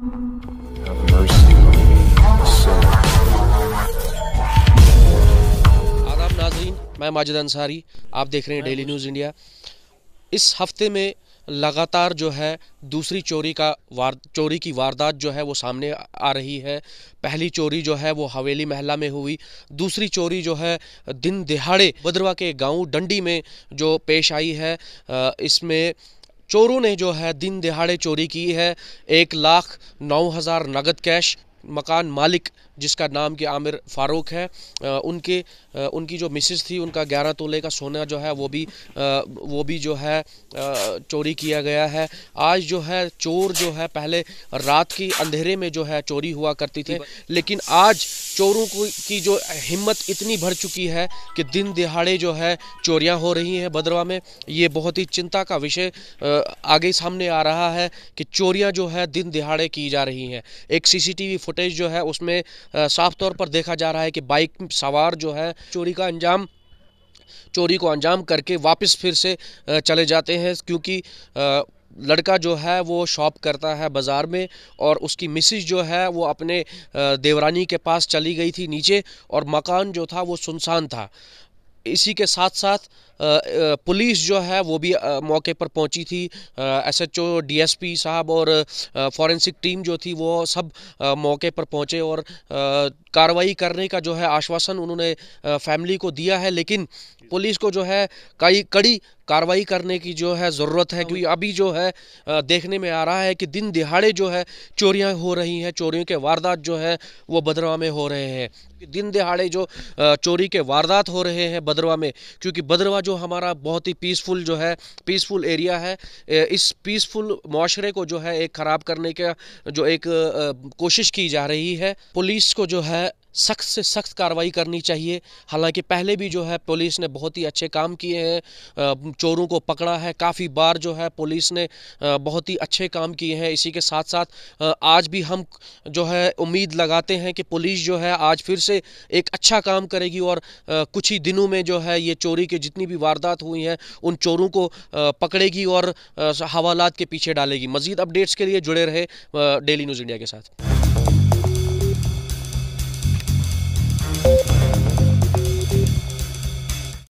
Have mercy on me, आदाब नाजरीन मैं माजिद अंसारी आप देख रहे हैं डेली न्यूज़ इंडिया इस हफ्ते में लगातार जो है दूसरी चोरी का वार चोरी की वारदात जो है वो सामने आ रही है पहली चोरी जो है वो हवेली महला में हुई दूसरी चोरी जो है दिन दिहाड़े भद्रवा के गांव डंडी में जो पेश आई है इसमें चोरों ने जो है दिन दिहाड़े चोरी की है एक लाख नौ हज़ार नगद कैश मकान मालिक जिसका नाम कि आमिर फ़ारूक है उनके उनकी जो मिसिस थी उनका ग्यारह तोले का सोना जो है वो भी वो भी जो है चोरी किया गया है आज जो है चोर जो है पहले रात की अंधेरे में जो है चोरी हुआ करती थी लेकिन आज चोरों को की जो हिम्मत इतनी बढ़ चुकी है कि दिन दिहाड़े जो है चोरियां हो रही हैं भद्रवा में ये बहुत ही चिंता का विषय आगे सामने आ रहा है कि चोरियां जो है दिन दिहाड़े की जा रही हैं एक सीसीटीवी फुटेज जो है उसमें साफ तौर पर देखा जा रहा है कि बाइक सवार जो है चोरी का अंजाम चोरी को अंजाम करके वापस फिर से चले जाते हैं क्योंकि लड़का जो है वो शॉप करता है बाज़ार में और उसकी मिसिज जो है वो अपने देवरानी के पास चली गई थी नीचे और मकान जो था वो सुनसान था इसी के साथ साथ पुलिस जो है वो भी मौके पर पहुंची थी एसएचओ डीएसपी साहब और फॉरेंसिक टीम जो थी वो सब मौके पर पहुंचे और कार्रवाई करने का जो है आश्वासन उन्होंने फैमिली को दिया है लेकिन पुलिस को जो है कई कड़ी कार्रवाई करने की जो है ज़रूरत है क्योंकि अभी जो है देखने में आ रहा है कि दिन दिहाड़े जो है चोरियां हो रही हैं चोरियों के वारदात जो है वो बदरवा में हो रहे हैं दिन दिहाड़े जो चोरी के वारदात हो रहे हैं बदरवा में क्योंकि बदरवा जो जो हमारा बहुत ही पीसफुल जो है पीसफुल एरिया है इस पीसफुल माशरे को जो है एक ख़राब करने का जो एक कोशिश की जा रही है पुलिस को जो है सख्त से सख्त कार्रवाई करनी चाहिए हालांकि पहले भी जो है पुलिस ने बहुत ही अच्छे काम किए हैं चोरों को पकड़ा है काफ़ी बार जो है पुलिस ने बहुत ही अच्छे काम किए हैं इसी के साथ साथ आज भी हम जो है उम्मीद लगाते हैं कि पुलिस जो है आज फिर से एक अच्छा काम करेगी और कुछ ही दिनों में जो है ये चोरी की जितनी भी वारदात हुई हैं उन चोरों को पकड़ेगी और हवालात के पीछे डालेगी मजीद अपडेट्स के लिए जुड़े रहे डेली न्यूज़ इंडिया के साथ